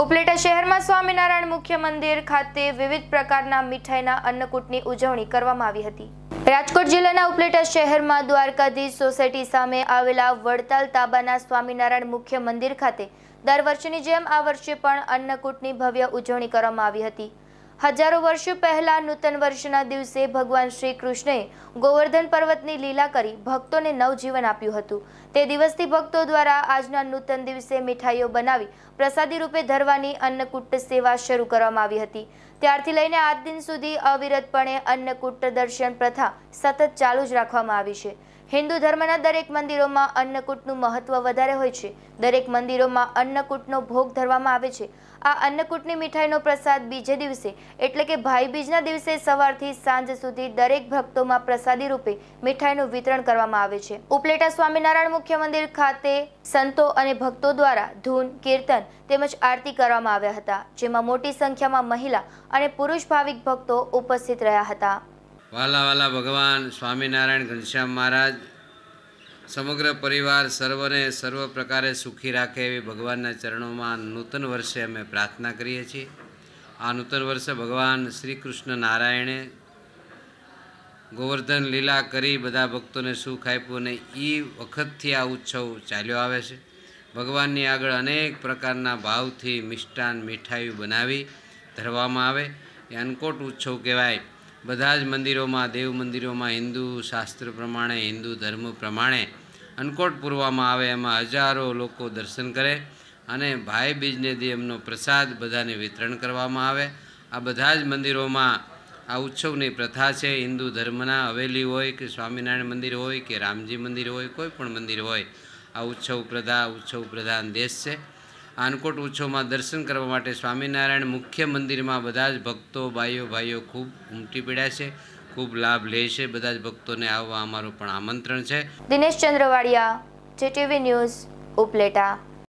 ઉપલેટા શહેરમાં સ્વામિનારાયણ મુખ્ય મંદિર ખાતે વિવિધ પ્રકારના મીઠાઈના અન્નકૂટની ઉજવણી કરવામાં આવી હતી રાજકોટ જિલ્લાના ઉપલેટા શહેરમાં દ્વારકાધીશ સોસાયટી સામે આવેલા વડતાલ તાબાના સ્વામિનારાયણ મુખ્ય મંદિર ખાતે દર વર્ષની જેમ આ વર્ષે પણ અન્નકૂટની ભવ્ય ઉજવણી કરવામાં આવી હતી હજારો વર્ષો પહેલા નૂતન વર્ષના દિવસે ભગવાન શ્રી કૃષ્ણએ ગોવર્ધન પર્વતની લીલા કરી ભક્તોને નવજીવન આપ્યું હતું તે દિવસથી ભક્તો દ્વારા આજના નૂતન દિવસે મીઠાઈઓ બનાવી પ્રસાદી રૂપે ધરવાની અન્નકૂટ સેવા શરૂ કરવામાં આવી હતી ત્યારથી લઈને આજ દિન સુધી અવિરતપણે અન્નકૂટ દર્શન પ્રથા સતત ચાલુ જ રાખવામાં આવી છે હિન્દુ ધર્મના દરેક મંદિરોમાં અન્નકૂટનું મહત્વ વધારે હોય છે દરેક મંદિરોમાં અન્નકૂટનો ભોગ ધરવામાં આવે છે આ અન્નકૂટની મીઠાઈનો પ્રસાદ બીજે દિવસે એટલે કે ભાઈબીજના દિવસે સવારથી સાંજ સુધી દરેક ભક્તોમાં પ્રસાદી રૂપે મીઠાઈનું વિતરણ કરવામાં આવે છે ઉપલેટા સ્વામિનારાયણ મુખ્ય મંદિર ખાતે સંતો અને ભક્તો દ્વારા ધૂન કીર્તન તેમજ આરતી કરવામાં આવ્યા હતા જેમાં મોટી સંખ્યામાં મહિલા અને પુરુષ ભાવિક ભક્તો ઉપસ્થિત રહ્યા હતા વાલા વાલા ભગવાન સ્વામિનારાયણ ઘનશ્યામ મહારાજ સમગ્ર પરિવાર સર્વને સર્વ પ્રકારે સુખી રાખે એવી ભગવાનના ચરણોમાં નૂતન વર્ષે અમે પ્રાર્થના કરીએ છીએ આ નૂતન વર્ષે ભગવાન શ્રી કૃષ્ણ નારાયણે ગોવર્ધન લીલા કરી બધા ભક્તોને સુખ આપ્યું અને એ વખતથી આ ઉત્સવ ચાલ્યો આવે છે ભગવાનની આગળ અનેક પ્રકારના ભાવથી મિષ્ટાન મીઠાઈઓ બનાવી ધરવામાં આવે એ અન્નકોટ ઉત્સવ કહેવાય બધા જ મંદિરોમાં દેવ મંદિરોમાં હિન્દુ શાસ્ત્ર પ્રમાણે હિન્દુ ધર્મ પ્રમાણે અન્નકોટ પૂરવામાં આવે એમાં હજારો લોકો દર્શન કરે અને ભાઈ બીજને દી એમનો પ્રસાદ બધાને વિતરણ કરવામાં આવે આ બધા જ મંદિરોમાં આ ઉત્સવની પ્રથા છે હિન્દુ ધર્મના હવેલી હોય કે સ્વામિનારાયણ મંદિર હોય કે રામજી મંદિર હોય કોઈ પણ મંદિર હોય આ ઉત્સવ પ્રધા ઉત્સવ પ્રધાન દેશ છે આનકોટ ઉત્સવમાં દર્શન કરવા માટે સ્વામિનારાયણ મુખ્ય મંદિરમાં બધા જ ભક્તો ભાઈઓ ભાઈઓ ખૂબ ઉમટી પડ્યા છે ખૂબ લાભ લે છે બધા જ ભક્તોને આવવા અમારું પણ આમંત્રણ છે દિનેશ ચંદ્રવાડિયા જેટીવી ન્યૂઝ ઉપલેટા